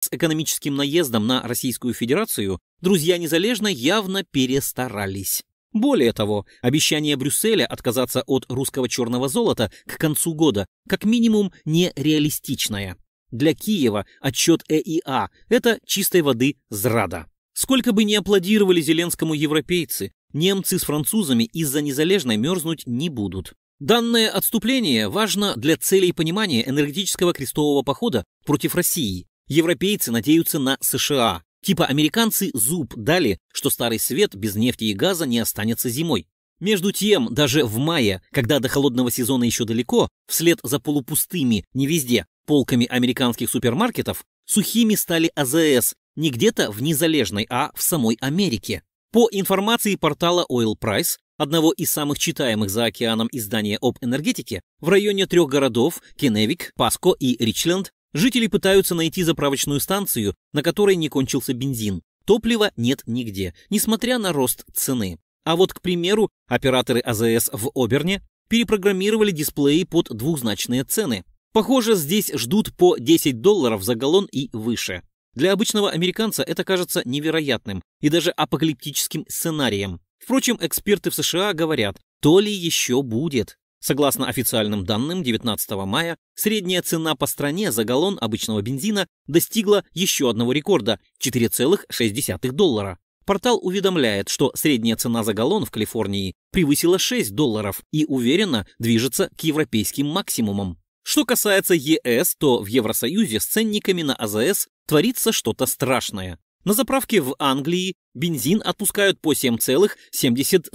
С экономическим наездом на Российскую Федерацию друзья Незалежно явно перестарались. Более того, обещание Брюсселя отказаться от русского черного золота к концу года как минимум нереалистичное. Для Киева отчет ЭИА – это чистой воды зрада. Сколько бы ни аплодировали Зеленскому европейцы, немцы с французами из-за незалежной мерзнуть не будут. Данное отступление важно для целей понимания энергетического крестового похода против России, Европейцы надеются на США. Типа американцы зуб дали, что Старый Свет без нефти и газа не останется зимой. Между тем, даже в мае, когда до холодного сезона еще далеко, вслед за полупустыми, не везде, полками американских супермаркетов, сухими стали АЗС не где-то в незалежной, а в самой Америке. По информации портала Oil Price, одного из самых читаемых за океаном издания об энергетике, в районе трех городов – Кеневик, Паско и Ричленд Жители пытаются найти заправочную станцию, на которой не кончился бензин. Топлива нет нигде, несмотря на рост цены. А вот, к примеру, операторы АЗС в Оберне перепрограммировали дисплеи под двузначные цены. Похоже, здесь ждут по 10 долларов за галлон и выше. Для обычного американца это кажется невероятным и даже апокалиптическим сценарием. Впрочем, эксперты в США говорят, то ли еще будет. Согласно официальным данным, 19 мая средняя цена по стране за галлон обычного бензина достигла еще одного рекорда – 4,6 доллара. Портал уведомляет, что средняя цена за галлон в Калифорнии превысила 6 долларов и уверенно движется к европейским максимумам. Что касается ЕС, то в Евросоюзе с ценниками на АЗС творится что-то страшное. На заправке в Англии бензин отпускают по 7,70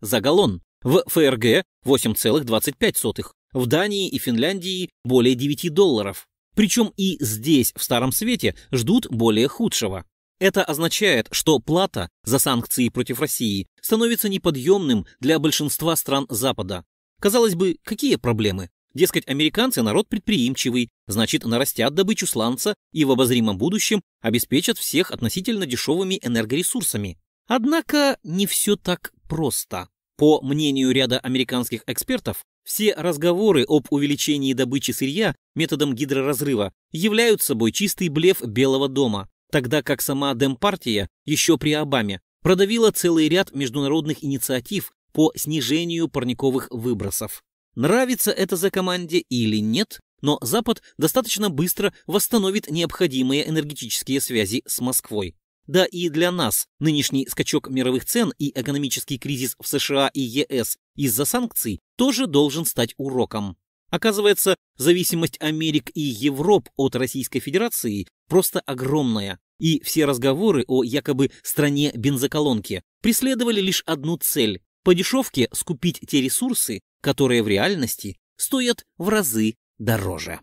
за галлон, в ФРГ 8,25, в Дании и Финляндии более 9 долларов. Причем и здесь, в Старом Свете, ждут более худшего. Это означает, что плата за санкции против России становится неподъемным для большинства стран Запада. Казалось бы, какие проблемы? Дескать, американцы народ предприимчивый, значит, нарастят добычу сланца и в обозримом будущем обеспечат всех относительно дешевыми энергоресурсами. Однако не все так просто. По мнению ряда американских экспертов, все разговоры об увеличении добычи сырья методом гидроразрыва являются собой чистый блеф Белого дома, тогда как сама Демпартия еще при Обаме продавила целый ряд международных инициатив по снижению парниковых выбросов. Нравится это за команде или нет, но Запад достаточно быстро восстановит необходимые энергетические связи с Москвой. Да и для нас нынешний скачок мировых цен и экономический кризис в США и ЕС из-за санкций тоже должен стать уроком. Оказывается, зависимость Америк и Европ от Российской Федерации просто огромная, и все разговоры о якобы стране бензоколонки преследовали лишь одну цель – по дешевке скупить те ресурсы, которые в реальности стоят в разы дороже.